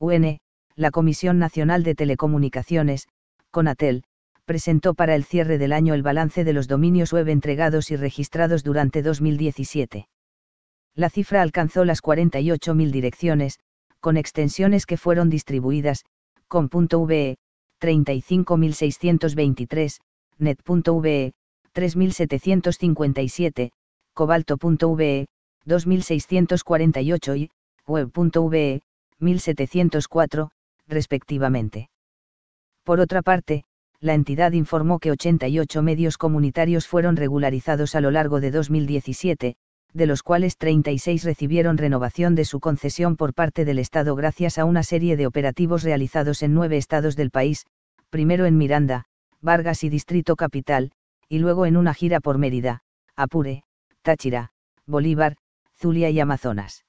UN, la Comisión Nacional de Telecomunicaciones, Conatel, presentó para el cierre del año el balance de los dominios web entregados y registrados durante 2017. La cifra alcanzó las 48.000 direcciones, con extensiones que fueron distribuidas, con 35.623, net.ve, 3.757, cobalto.ve, 2.648 y e, e, web.ve, 1704, respectivamente. Por otra parte, la entidad informó que 88 medios comunitarios fueron regularizados a lo largo de 2017, de los cuales 36 recibieron renovación de su concesión por parte del Estado gracias a una serie de operativos realizados en nueve estados del país, primero en Miranda, Vargas y Distrito Capital, y luego en una gira por Mérida, Apure, Táchira, Bolívar, Zulia y Amazonas.